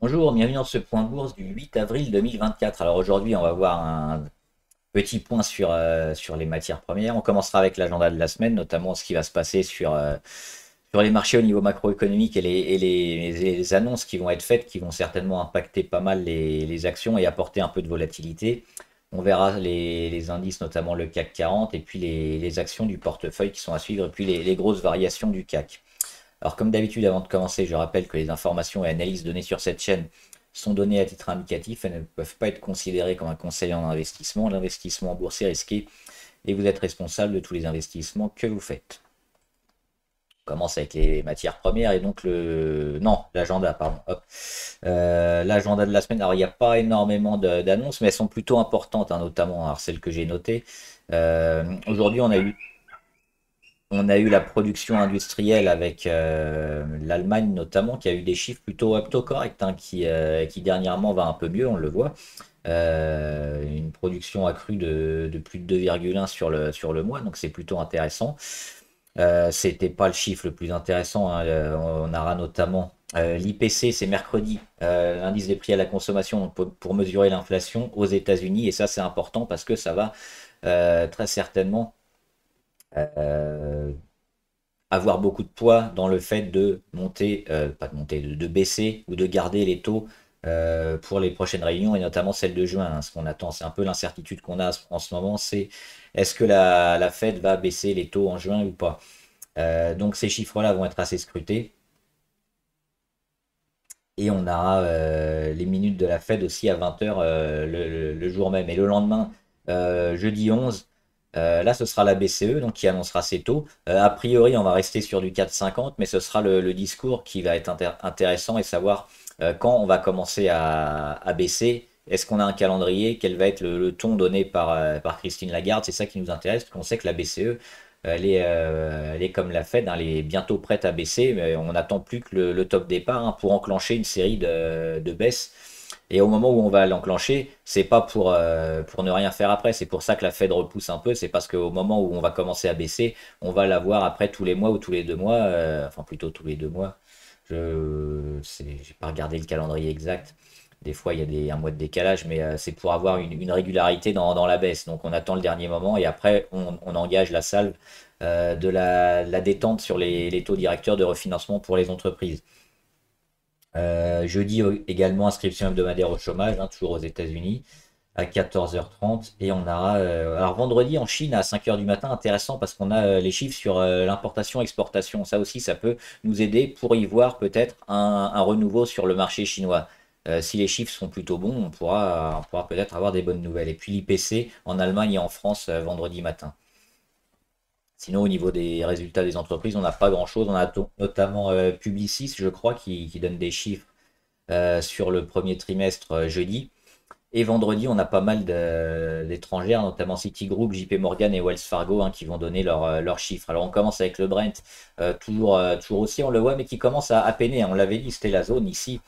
Bonjour, bienvenue dans ce point bourse du 8 avril 2024. Alors aujourd'hui, on va voir un petit point sur, euh, sur les matières premières. On commencera avec l'agenda de la semaine, notamment ce qui va se passer sur, euh, sur les marchés au niveau macroéconomique et, les, les, annonces qui vont être faites, qui vont certainement impacter pas mal les, les actions et apporter un peu de volatilité. On verra les, indices, notamment le CAC 40, et puis les, actions du portefeuille qui sont à suivre, et puis les, grosses variations du CAC. Alors comme d'habitude, avant de commencer, je rappelle que les informations et analyses données sur cette chaîne sont données à titre indicatif, et ne peuvent pas être considérées comme un conseil en investissement. L'investissement en bourse est risqué et vous êtes responsable de tous les investissements que vous faites. On commence avec les matières premières et donc le... Non, l'agenda, pardon. Euh, l'agenda de la semaine, alors il n'y a pas énormément d'annonces, mais elles sont plutôt importantes, hein, notamment celles que j'ai notées. Euh, aujourd'hui, on a eu on a eu la production industrielle avec euh, l'Allemagne notamment, qui a eu des chiffres plutôt, opto corrects, hein, qui, euh, qui, dernièrement va un peu mieux, on le voit. Euh, une production accrue de, plus de 2,1 sur le, sur le mois, donc c'est plutôt intéressant. C'était pas le chiffre le plus intéressant. Hein, on aura notamment l'IPC, c'est mercredi, l'indice des prix à la consommation pour mesurer l'inflation aux États-Unis. Et ça, c'est important parce que ça va très certainement euh, avoir beaucoup de poids dans le fait de monter, euh, pas de monter, de, baisser ou de garder les taux euh, pour les prochaines réunions et notamment celle de juin. Ce qu'on attend, c'est un peu l'incertitude qu'on a en ce moment, c'est est-ce que la, Fed va baisser les taux en juin ou pas Donc ces chiffres-là vont être assez scrutés. Et on aura les minutes de la Fed aussi à 20h le, le, jour même. Et le lendemain, jeudi 11, euh, là, ce sera la BCE donc, qui annoncera ses taux. Euh, a priori, on va rester sur du 4,50, mais ce sera le, discours qui va être intéressant et savoir euh, quand on va commencer à, baisser. Est-ce qu'on a un calendrier Quel va être le, ton donné par, Christine Lagarde C'est ça qui nous intéresse, On sait que la BCE, elle est, comme la Fed, hein, elle est bientôt prête à baisser, mais on n'attend plus que le, top départ hein, pour enclencher une série de baisses. Et au moment où on va l'enclencher, c'est pas pour, euh, pour ne rien faire après. C'est pour ça que la Fed repousse un peu. C'est parce qu'au moment où on va commencer à baisser, on va l'avoir après tous les mois ou tous les deux mois. Euh, enfin, plutôt tous les deux mois. Je n'ai pas regardé le calendrier exact. Des fois, il y a des, un mois de décalage, mais euh, c'est pour avoir une, régularité dans, la baisse. Donc, on attend le dernier moment et après, on, engage la salle de la, la, détente sur les taux directeurs de refinancement pour les entreprises. Euh, jeudi également inscription hebdomadaire au chômage, hein, toujours aux États-Unis, à 14h30. Et on aura. Euh, alors vendredi en Chine à 5h du matin, intéressant parce qu'on a euh, les chiffres sur l'importation-exportation. Ça aussi, ça peut nous aider pour y voir peut-être un, renouveau sur le marché chinois. si les chiffres sont plutôt bons, on pourra peut-être avoir des bonnes nouvelles. Et puis l'IPC en Allemagne et en France vendredi matin. Sinon, au niveau des résultats des entreprises, on n'a pas grand-chose. On a notamment euh, Publicis, je crois, qui, donne des chiffres euh, sur le premier trimestre euh, jeudi. Et vendredi, on a pas mal d'étrangères, notamment Citigroup, JP Morgan et Wells Fargo, hein, qui vont donner leurs chiffres. Alors on commence avec le Brent, toujours, toujours aussi, on le voit, mais qui commence à, peiner. Hein. On l'avait dit, c'était la zone ici,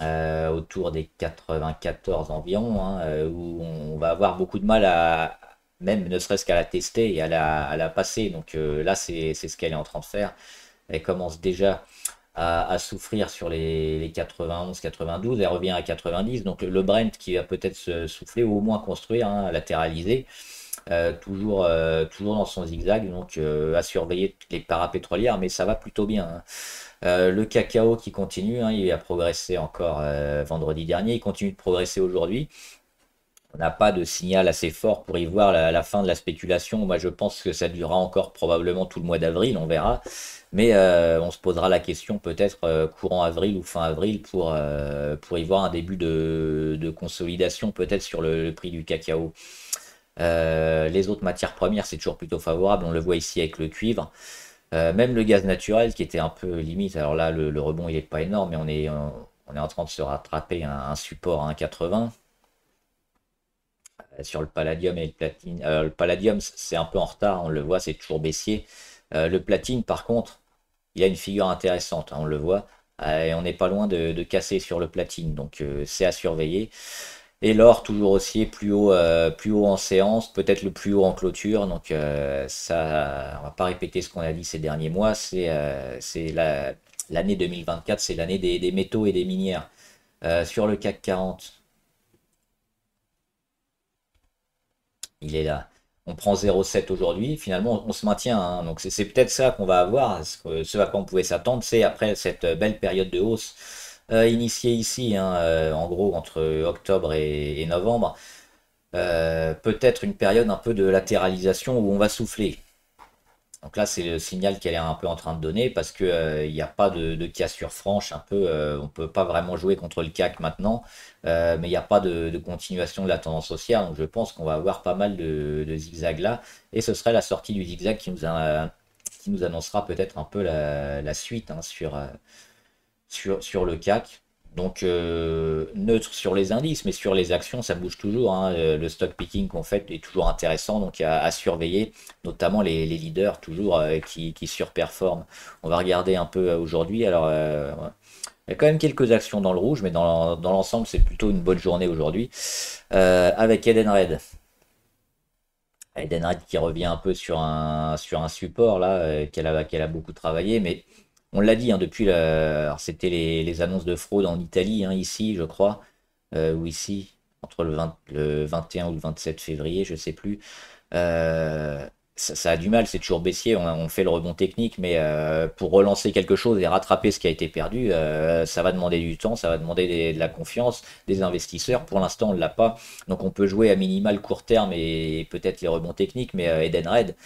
autour des 94 environ, hein, où on va avoir beaucoup de mal à, même ne serait-ce qu'à la tester et à la, passer. Donc euh, là, c'est ce qu'elle est en train de faire. Elle commence déjà à, souffrir sur les, 91-92, elle revient à 90. Donc le Brent qui va peut-être se souffler ou au moins construire, hein, latéraliser. Euh, toujours, euh, toujours dans son zigzag, donc à surveiller les parapétrolières, mais ça va plutôt bien. Hein. le cacao qui continue, hein, il a progressé encore vendredi dernier, il continue de progresser aujourd'hui on n'a pas de signal assez fort pour y voir la, fin de la spéculation. Moi, je pense que ça durera encore probablement tout le mois d'avril, on verra. Mais euh, on se posera la question peut-être euh, courant avril ou fin avril pour, euh, pour y voir un début de, consolidation peut-être sur le, prix du cacao. les autres matières premières, c'est toujours plutôt favorable. On le voit ici avec le cuivre. même le gaz naturel qui était un peu limite. Alors là, le, rebond, il n'est pas énorme, mais on est, on, est en train de se rattraper un, un support à 1,80. Euh, sur le palladium et le platine. Euh, le palladium, c'est un peu en retard, on le voit, c'est toujours baissier. Euh, le platine, par contre, il y a une figure intéressante, hein, on le voit. et on n'est pas loin de, casser sur le platine, donc c'est à surveiller. Et l'or toujours aussi plus haut, plus haut en séance, peut-être le plus haut en clôture. Donc ça, on va pas répéter ce qu'on a dit ces derniers mois. C'est l'année 2024, c'est l'année des, métaux et des minières. sur le CAC 40, Il est là. On prend 0,7 aujourd'hui. Finalement, on, se maintient. Hein. Donc, c'est peut-être ça qu'on va avoir. Ce, ce à quoi on pouvait s'attendre, c'est après cette euh, belle période de hausse euh, initiée ici, hein, euh, en gros, entre octobre et, novembre, peut-être une période un peu de latéralisation où on va souffler. Donc là, c'est le signal qu'elle est un peu en train de donner parce qu'il euh, n'y a pas de, cassure franche. Un peu, euh, on ne peut pas vraiment jouer contre le CAC maintenant, euh, mais il n'y a pas de, continuation de la tendance haussière. Donc je pense qu'on va avoir pas mal de, zigzags là. Et ce serait la sortie du zigzag qui nous, qui nous annoncera peut-être un peu la, suite hein, sur, sur le CAC. Donc euh, neutre sur les indices, mais sur les actions, ça bouge toujours. Hein. Euh, le stock picking qu'on fait est toujours intéressant, donc à, à surveiller, notamment les, leaders toujours euh, qui, surperforment. On va regarder un peu aujourd'hui. Alors, il y a quand même quelques actions dans le rouge, mais dans, l'ensemble, c'est plutôt une bonne journée aujourd'hui avec Eden Red. Eden Red qui revient un peu sur un, sur un support là qu'elle a, a beaucoup travaillé, mais on l'a dit, hein, depuis c'était les, annonces de fraude en Italie, hein, ici, je crois, euh, ou ici, entre le, 21 ou le 27 février, je sais plus. Euh, ça, a du mal, c'est toujours baissier, on, fait le rebond technique, mais euh, pour relancer quelque chose et rattraper ce qui a été perdu, ça va demander du temps, ça va demander de la confiance des investisseurs. Pour l'instant, on ne l'a pas, donc on peut jouer à minimal court terme et peut-être les rebonds techniques, mais Eden Red.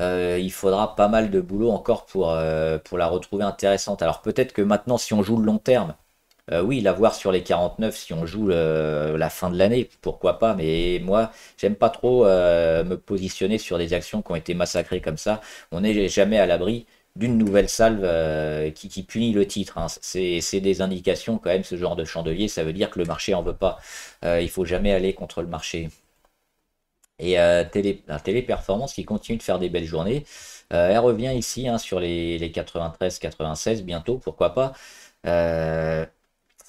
Euh, il faudra pas mal de boulot encore euh, pour, la retrouver intéressante. Alors peut-être que maintenant, si on joue le long terme, euh, oui, la voir sur les 49 si on joue la fin de l'année, pourquoi pas. Mais moi, j'aime pas trop me positionner sur des actions qui ont été massacrées comme ça. On n'est jamais à l'abri d'une nouvelle salve qui, punit le titre. Hein. C'est des indications quand même, ce genre de chandelier, ça veut dire que le marché en veut pas. il faut jamais aller contre le marché. Et euh, télé, la téléperformance qui continue de faire des belles journées. Euh, elle revient ici hein, sur les, 93-96 bientôt, pourquoi pas. Euh,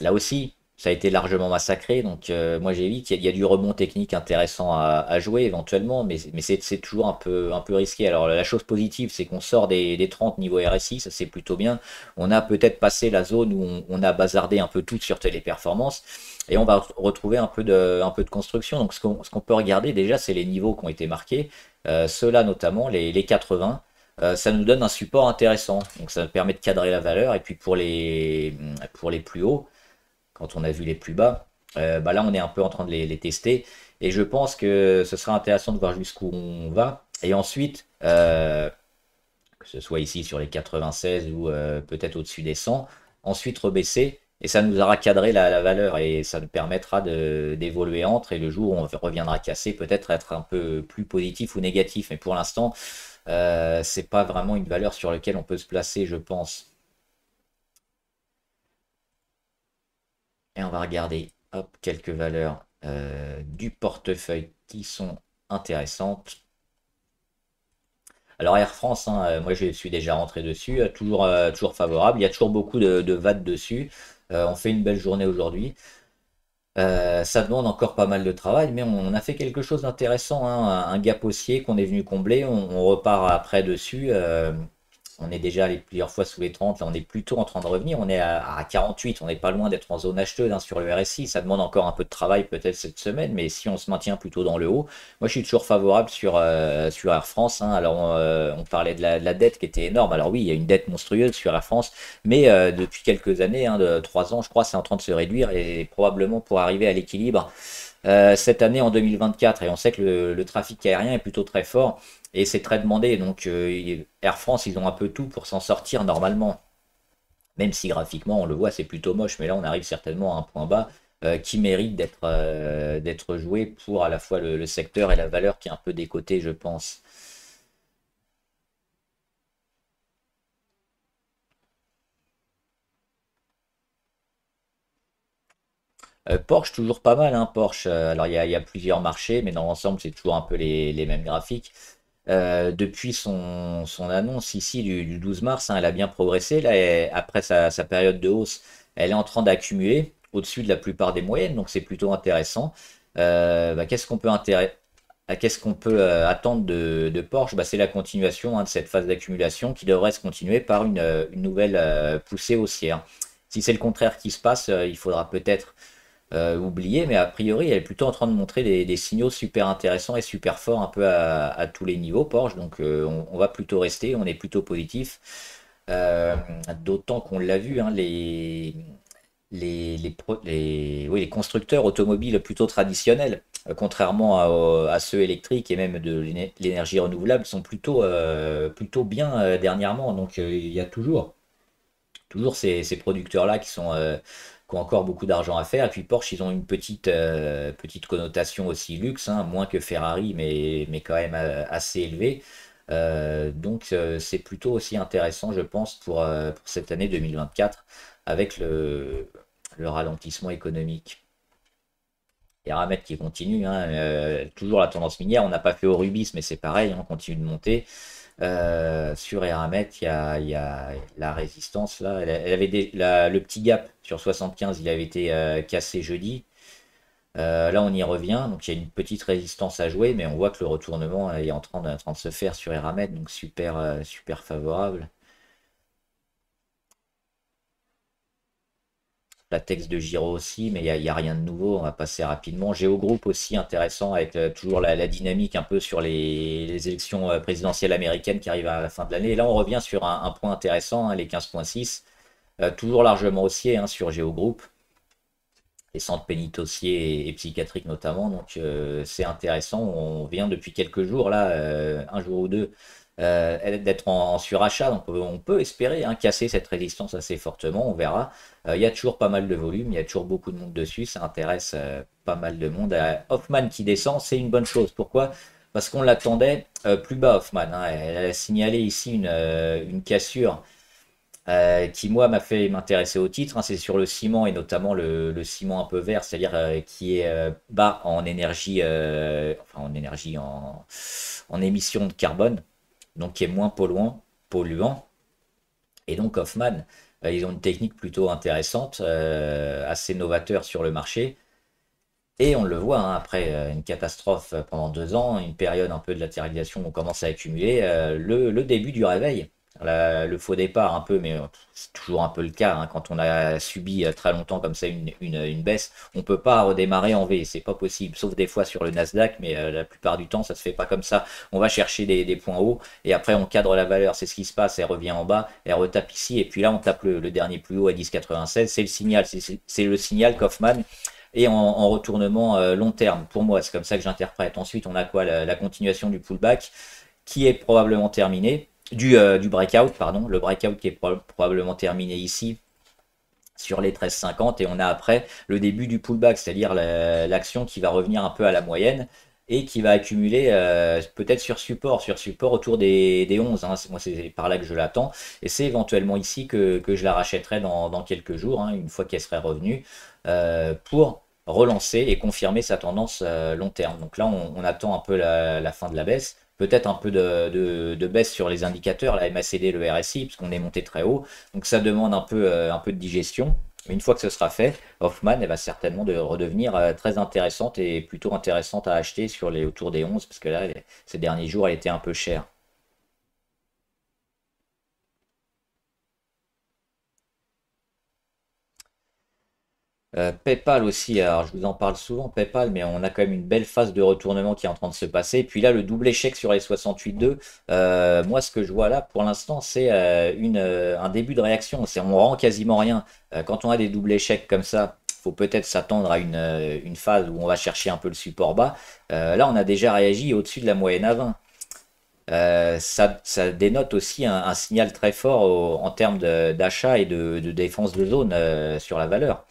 là aussi, ça a été largement massacré. Donc euh, moi j'ai vu qu'il y, a du rebond technique intéressant à, jouer éventuellement, mais, c'est toujours un peu, un peu risqué. Alors la chose positive, c'est qu'on sort des, 30 niveau RSI, ça c'est plutôt bien. On a peut-être passé la zone où on, a bazardé un peu tout sur téléperformance. Et on va retrouver un peu de, un peu de construction. Donc ce qu'on peut regarder déjà, c'est les niveaux qui ont été marqués. Euh, ceux-là notamment, les, 80. Euh, ça nous donne un support intéressant. Donc ça permet de cadrer la valeur. Et puis pour les, pour les plus hauts, quand on a vu les plus bas, euh, bah là on est un peu en train de les, tester. Et je pense que ce sera intéressant de voir jusqu'où on va. Et ensuite, euh, que ce soit ici sur les 96 ou euh, peut-être au-dessus des 100, ensuite rebaisser. Et ça nous aura cadré la, valeur et ça nous permettra d'évoluer entre. Et le jour où on reviendra casser, peut-être être un peu plus positif ou négatif. Mais pour l'instant, ce n'est pas vraiment une valeur sur laquelle on peut se placer, je pense. et on va regarder quelques valeurs euh, du portefeuille qui sont intéressantes. Alors Air France, hein, euh, moi je suis déjà rentré dessus, euh, toujours, favorable, il y a toujours beaucoup de, de dessus, on fait une belle journée aujourd'hui. ça demande encore pas mal de travail, mais on, a fait quelque chose d'intéressant, hein. un gap haussier qu'on est venu combler, on, repart après dessus. On est déjà allé plusieurs fois sous les 30. Là, on est plutôt en train de revenir. On est à, 48. On n'est pas loin d'être en zone acheteuse hein, sur le RSI. Ça demande encore un peu de travail peut-être cette semaine. Mais si on se maintient plutôt dans le haut, moi, je suis toujours favorable sur, euh, sur Air France. Hein. Alors, on, euh, parlait de la, dette qui était énorme. Alors oui, il y a une dette monstrueuse sur Air France. Mais euh, depuis quelques années, hein, de 3 ans, je crois, c'est en train de se réduire et probablement pour arriver à l'équilibre. Euh, cette année en 2024. Et on sait que le, trafic aérien est plutôt très fort et c'est très demandé. Donc euh, Air France, ils ont un peu tout pour s'en sortir normalement. Même si graphiquement, on le voit, c'est plutôt moche. Mais là, on arrive certainement à un point bas euh, qui mérite d'être joué pour à la fois le, le, secteur et la valeur qui est un peu décotée, je pense. Euh, Porsche, toujours pas mal, hein, Porsche. Euh, alors, il y, a plusieurs marchés, mais dans l'ensemble, c'est toujours un peu les, mêmes graphiques. Euh, depuis son, annonce ici du, 12 mars, hein, elle a bien progressé. Là, après sa, période de hausse, elle est en train d'accumuler au-dessus de la plupart des moyennes, donc c'est plutôt intéressant. Bah, qu'est-ce qu'on peut, attendre de, Porsche bah, C'est la continuation hein, de cette phase d'accumulation qui devrait se continuer par une nouvelle poussée haussière. Si c'est le contraire qui se passe, il faudra peut-être euh, oublié, mais a priori, elle est plutôt en train de montrer des, signaux super intéressants et super forts un peu à, tous les niveaux, Porsche. Donc, euh, on, va plutôt rester, on est plutôt positif. Euh, d'autant qu'on l'a vu, hein, les, les, les, les, oui, les constructeurs automobiles plutôt traditionnels, contrairement à, à, ceux électriques et même de l'énergie renouvelable, sont plutôt, plutôt bien dernièrement. Donc, il y a toujours, toujours ces, ces producteurs-là qui sont qui ont encore beaucoup d'argent à faire. Et puis Porsche, ils ont une petite, euh, petite connotation aussi luxe, hein, moins que Ferrari, mais, mais quand même euh, assez élevée. Euh, donc c'est plutôt aussi intéressant, je pense, pour, cette année 2024 avec le, ralentissement économique. Et Ramet qui continue, hein, toujours la tendance minière. On n'a pas fait au rubis, mais c'est pareil, hein, on continue de monter. Euh, sur Eramet, il y a, la résistance là. Elle, avait le petit gap sur 75, il avait été euh, cassé jeudi. Euh, là, on y revient. Donc, il y a une petite résistance à jouer, mais on voit que le retournement est en train de, train de se faire sur Eramet, donc super, super favorable. texte de Giro aussi, mais il n'y a, rien de nouveau, on va passer rapidement. Géogroupe aussi intéressant, avec euh, toujours la, dynamique un peu sur les, élections euh, présidentielles américaines qui arrivent à la fin de l'année. là, on revient sur un, point intéressant, hein, les 15.6, euh, toujours largement haussier hein, sur Géogroupe, les centres pénitentiaires et, psychiatriques notamment. Donc, c'est intéressant, on vient depuis quelques jours, là, un jour ou deux, euh, d'être en, surachat. Donc on peut espérer hein, casser cette résistance assez fortement, on verra. Euh, il y a toujours pas mal de volume, il y a toujours beaucoup de monde dessus, ça intéresse euh, pas mal de monde. Hoffman qui descend, c'est une bonne chose. Pourquoi Parce qu'on l'attendait plus bas, Hoffman. Hein. Elle a signalé ici une, cassure. qui moi m'a fait m'intéresser au titre, hein. c'est sur le ciment et notamment le, ciment un peu vert, c'est-à-dire qui est bas en énergie, en énergie en émission de carbone, donc qui est moins polluant, polluant. Et donc Hoffman, euh, ils ont une technique plutôt intéressante, euh, assez novateur sur le marché. Et on le voit, hein, après euh, une catastrophe pendant deux ans, une période un peu de latéralisation, on commence à accumuler le, début du réveil le faux départ un peu, mais euh, c'est toujours un peu le cas. Hein. quand on a subi euh, très longtemps comme ça une, baisse, on peut pas redémarrer en V, c'est pas possible, sauf des fois sur le Nasdaq, mais euh, la plupart du temps ça ne se fait pas comme ça. On va chercher des, points hauts et après on cadre la valeur, c'est ce qui se passe, elle revient en bas, elle retape ici et puis là on tape le, dernier plus haut à 10,96, c'est le signal, c'est le signal Kaufman et en, retournement long terme. Pour moi, c'est comme ça que j'interprète. Ensuite, on a quoi la continuation du pullback qui est probablement terminée euh, du, breakout, pardon, le breakout qui est probablement terminé ici sur les 13,50 et on a après le début du pullback, c'est-à-dire l'action qui va revenir un peu à la moyenne et qui va accumuler euh, peut-être sur support, sur support autour des, 11. Hein. Moi, c'est par là que je l'attends et c'est éventuellement ici que, je la rachèterai dans, quelques jours, hein, une fois qu'elle serait revenue, euh, pour relancer et confirmer sa tendance long terme. Donc là, on, attend un peu la fin de la baisse peut-être un peu de, baisse sur les indicateurs, la MACD, le RSI, puisqu'on est monté très haut. Donc ça demande un peu, euh, un peu de digestion. Une fois que ce sera fait, Hoffman elle va certainement de redevenir euh, très intéressante et plutôt intéressante à acheter sur les, autour des 11, parce que là, ces derniers jours, elle était un peu chère. Euh, PayPal aussi, alors je vous en parle souvent, PayPal, mais on a quand même une belle phase de retournement qui est en train de se passer. Et puis là, le double échec sur les 68.2, euh, moi ce que je vois là pour l'instant, c'est euh, un début de réaction. on rend quasiment rien. quand on a des doubles échecs comme ça, il faut peut-être s'attendre à une, phase où on va chercher un peu le support bas. là, on a déjà réagi au-dessus de la moyenne à 20. ça, dénote aussi un, signal très fort en termes d'achat et de, défense de zone sur la valeur.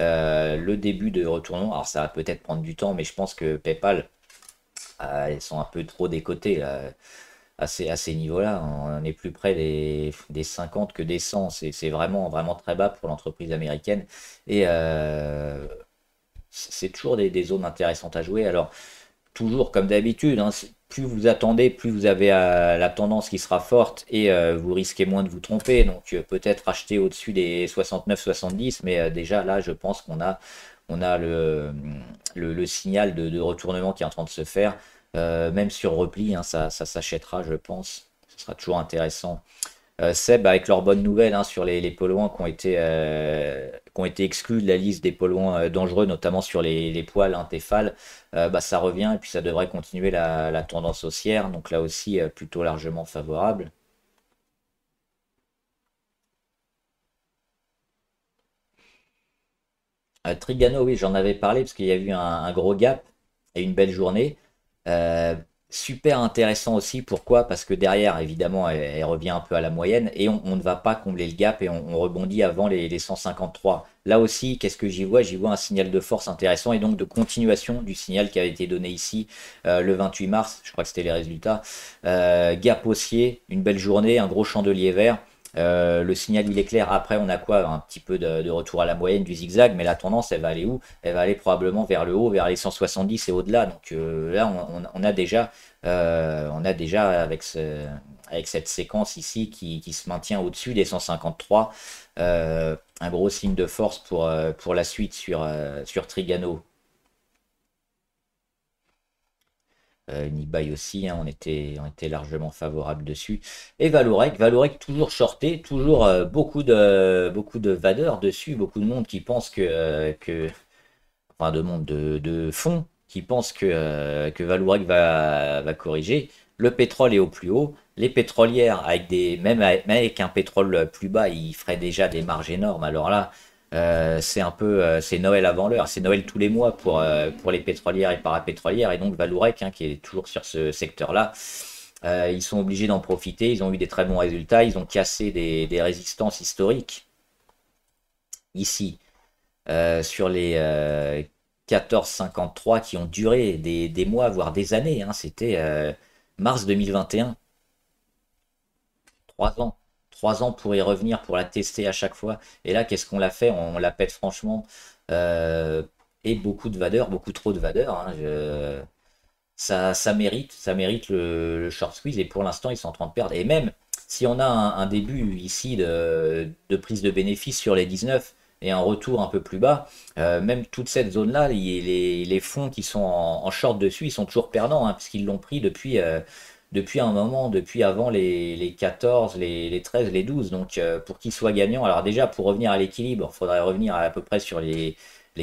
Euh, le début de retournement. Alors ça va peut-être prendre du temps, mais je pense que PayPal, elles euh, sont un peu trop décotés à ces, niveaux-là. On est plus près des, 50 que des 100. C'est vraiment, vraiment très bas pour l'entreprise américaine. Et euh, c'est toujours des, des, zones intéressantes à jouer. Alors toujours comme d'habitude, hein, plus vous attendez, plus vous avez euh, la tendance qui sera forte et euh, vous risquez moins de vous tromper. Donc euh, peut-être acheter au-dessus des 69-70, mais déjà là, je pense qu'on a, on a le, signal de, retournement qui est en train de se faire. même sur repli, hein, ça, s'achètera, je pense. Ce sera toujours intéressant. Seb, avec leurs bonnes nouvelles hein, sur les, les, qui ont été qui ont été exclus de la liste des polluants euh, dangereux, notamment sur les, poils intéphales, hein, euh, bah, ça revient et puis ça devrait continuer la, tendance haussière, donc là aussi euh, plutôt largement favorable. Trigano, oui, j'en avais parlé parce qu'il y a eu un, gros gap et une belle journée. Super intéressant aussi, pourquoi Parce que derrière, évidemment, elle, revient un peu à la moyenne et on, ne va pas combler le gap et on, rebondit avant les, 153. Là aussi, qu'est-ce que j'y vois J'y vois un signal de force intéressant et donc de continuation du signal qui avait été donné ici euh, le 28 mars, je crois que c'était les résultats. Euh, gap haussier, une belle journée, un gros chandelier vert. Euh, le signal, il est clair. Après, on a quoi Un petit peu de, retour à la moyenne du zigzag, mais la tendance, elle va aller où Elle va aller probablement vers le haut, vers les 170 et au-delà. Donc euh, là, on, a déjà, euh, on a déjà avec, avec cette séquence ici qui, se maintient au-dessus des 153, un gros signe de force pour, pour la suite sur, sur Trigano. Euh, aussi, hein, on, était, on était largement favorable dessus. Et Valorec, Valorec toujours shorté, toujours euh, beaucoup, de, beaucoup de vadeurs dessus, beaucoup de monde qui pense que. Euh, enfin, de monde de, de fonds qui pense que, euh, que va, va corriger. Le pétrole est au plus haut. Les pétrolières, avec des, même, avec, même avec un pétrole plus bas, ils feraient déjà des marges énormes. Alors là, euh, c'est un peu euh, c'est Noël avant l'heure, c'est Noël tous les mois pour, euh, pour les pétrolières et parapétrolières et donc Valourec hein, qui est toujours sur ce secteur-là. ils sont obligés d'en profiter, ils ont eu des très bons résultats, ils ont cassé des, résistances historiques ici sur les 14,53 qui ont duré des, mois voire des années. Hein, c'était mars 2021, trois ans trois ans pour y revenir, pour la tester à chaque fois. Et là, qu'est-ce qu'on l'a fait on, la pète franchement. Euh, et beaucoup de vadeurs, beaucoup trop de vadeurs. Hein. ça, ça mérite, ça mérite le, short squeeze. Et pour l'instant, ils sont en train de perdre. Et même si on a un, début ici de, prise de bénéfice sur les 19 et un retour un peu plus bas, euh, même toute cette zone-là, les, les, fonds qui sont en, short dessus, ils sont toujours perdants, hein, puisqu'ils l'ont pris depuis... Euh, depuis un moment, depuis avant les, 14, les, 13, les 12. Donc euh, pour qu'il soit gagnant, alors déjà pour revenir à l'équilibre, il faudrait revenir à, peu près sur les,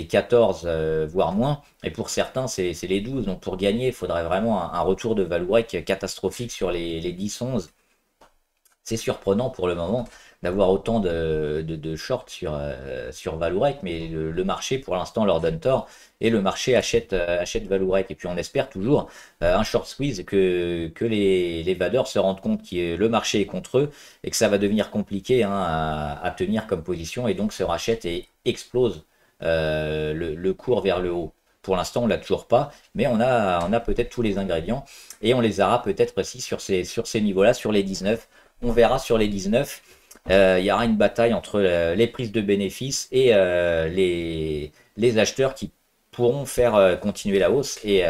14, euh, voire moins. Et pour certains, c'est les 12. Donc pour gagner, il faudrait vraiment un, retour de Valourec catastrophique sur les, les 10-11. C'est surprenant pour le moment d'avoir autant de, shorts sur, euh, sur Valourec, mais le, marché pour l'instant leur donne tort et le marché achète, euh, achète Valourec. Et puis on espère toujours euh, un short squeeze que, que les, les vadeurs se rendent compte que le marché est contre eux et que ça va devenir compliqué hein, à, tenir comme position et donc se rachète et explose le, cours vers le haut. Pour l'instant, on ne l'a toujours pas, mais on a, on a peut-être tous les ingrédients et on les aura peut-être aussi sur ces, sur ces niveaux-là, sur les 19. On verra sur les 19 il euh, y aura une bataille entre euh, les prises de bénéfices et euh, les, acheteurs qui pourront faire continuer la hausse. Et,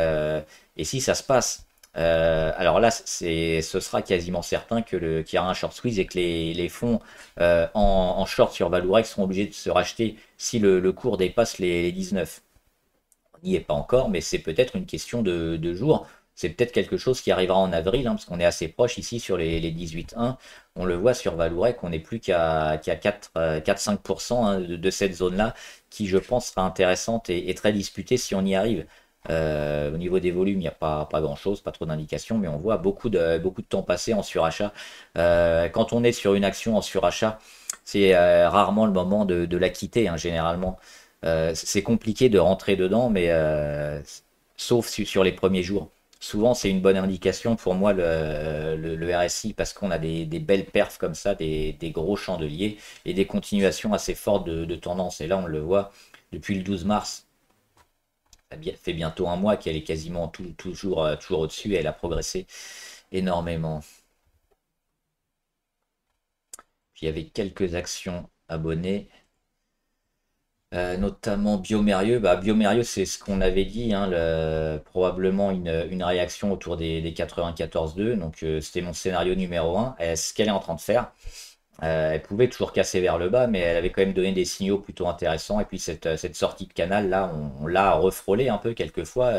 si ça se passe, alors là, ce sera quasiment certain qu'il y aura un short squeeze et que les, fonds en, short sur Valourex seront obligés de se racheter si le, cours dépasse les, 19. 19 n'y est pas encore, mais c'est peut-être une question de, de jours c'est peut-être quelque chose qui arrivera en avril, hein, parce qu'on est assez proche ici sur les, les 18 On le voit sur Valourec, on n'est plus qu'à 4-5% euh, hein, de, cette zone-là, qui je pense sera intéressante et, très disputée si on y arrive. Euh, au niveau des volumes, il n'y a pas, pas grand-chose, pas trop d'indications, mais on voit beaucoup de, beaucoup de temps passé en surachat. Euh, quand on est sur une action en surachat, c'est rarement le moment de, la quitter, hein, généralement. c'est compliqué de rentrer dedans, mais sauf sur les premiers jours souvent c'est une bonne indication pour moi le, RSI parce qu'on a des, belles perfs comme ça, des, gros chandeliers et des continuations assez fortes de, tendance. Et là on le voit depuis le 12 mars, ça fait bientôt un mois qu'elle est quasiment toujours, euh, toujours au-dessus et elle a progressé énormément. Puis, il y avait quelques actions abonnées. Euh, notamment Biomérieux. Bah, Biomérieux, c'est ce qu'on avait dit, hein, probablement une, réaction autour des, des 94 Donc, euh, c'était mon scénario numéro 1. est- ce qu'elle est en train de faire, euh, elle pouvait toujours casser vers le bas, mais elle avait quand même donné des signaux plutôt intéressants. Et puis, cette, sortie de canal, là, on, l'a refrôlé un peu quelques fois.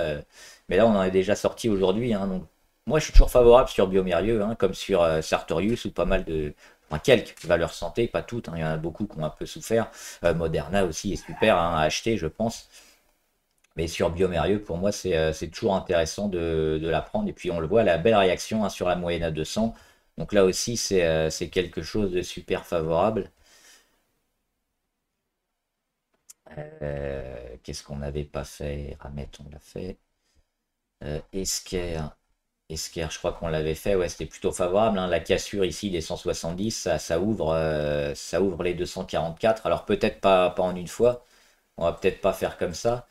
mais là, on en est déjà sorti aujourd'hui. Hein. moi, je suis toujours favorable sur Biomérieux, hein, comme sur Sartorius ou pas mal de, quelques valeurs santé, pas toutes, hein. il y en a beaucoup qui ont un peu souffert. Euh, Moderna aussi est super hein, à acheter, je pense. Mais sur Biomérieux, pour moi, c'est euh, toujours intéressant de, de l'apprendre. Et puis, on le voit, la belle réaction hein, sur la moyenne à 200. Donc là aussi, euh, c'est quelque chose de super favorable. Qu'est-ce qu'on n'avait pas fait ramette on l'a fait. Euh, Esquerre, je crois qu'on l'avait fait, ouais, c'était plutôt favorable. Hein. La cassure ici des 170, ça, ouvre, euh, ça ouvre les 244. Alors peut-être pas, pas en une fois, on va peut-être pas faire comme ça,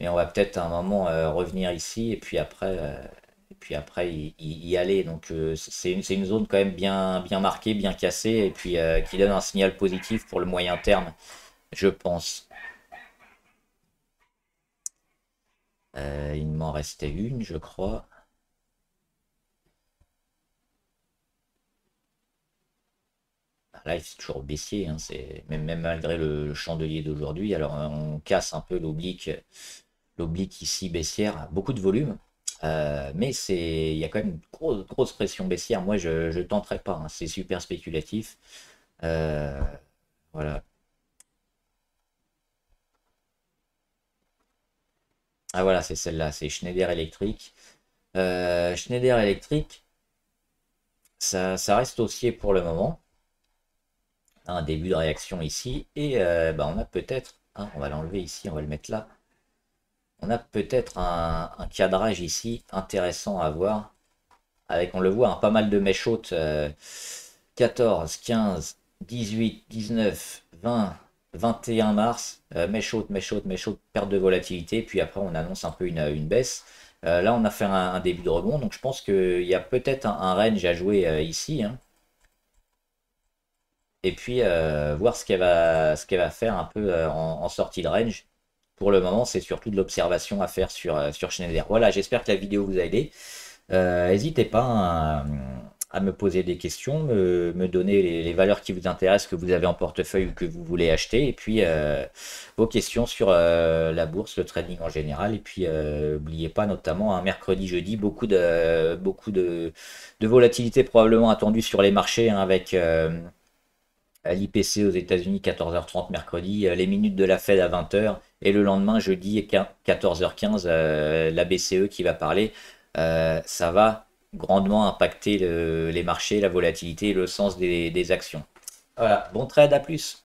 mais on va peut-être à un moment euh, revenir ici et puis après, euh, et puis après y, aller. Donc c'est une, une, zone quand même bien, bien marquée, bien cassée, et puis qui donne un signal positif pour le moyen terme, je pense. il m'en restait une, je crois. là, c'est toujours baissier, hein, c'est même, malgré le chandelier d'aujourd'hui. Alors, euh, on casse un peu l'oblique, l'oblique ici baissière, beaucoup de volume, euh, mais c'est, il y a quand même une grosse, grosse pression baissière. Moi, je, ne tenterai pas, hein, c'est super spéculatif. Euh, voilà. Ah voilà, c'est celle-là, c'est Schneider Electric. Schneider Electric, ça, ça reste haussier pour le moment un début de réaction ici, et euh, bah, on a peut-être, hein, on va l'enlever ici, on va le mettre là, on a peut-être un, cadrage ici intéressant à voir, avec, on le voit, un hein, pas mal de mèches hautes, 14, 15, 18, 19, 20, 21 mars, euh, mèche haute, mèche haute, perte de volatilité, puis après on annonce un peu une, baisse. Euh, là on a fait un, début de rebond, donc je pense qu'il y a peut-être un, range à jouer euh, ici. Hein et puis euh, voir ce qu'elle va, va, faire un peu euh, en, sortie de range. Pour le moment, c'est surtout de l'observation à faire sur, euh, sur Schneider. Voilà, j'espère que la vidéo vous a aidé. N'hésitez pas hein, à, me poser des questions, me, donner les, valeurs qui vous intéressent, que vous avez en portefeuille ou que vous voulez acheter, et puis vos questions sur la bourse, le trading en général. Et puis, n'oubliez pas notamment mercredi, jeudi, beaucoup de, beaucoup de, volatilité probablement attendue sur les marchés hein, avec l'IPC aux États-Unis 14h30 mercredi, euh, les minutes de la Fed à 20h et le lendemain jeudi 14h15 euh, la BCE qui va parler. Euh, ça va grandement impacter les marchés, la volatilité le sens des actions. Voilà, bon trade, à plus.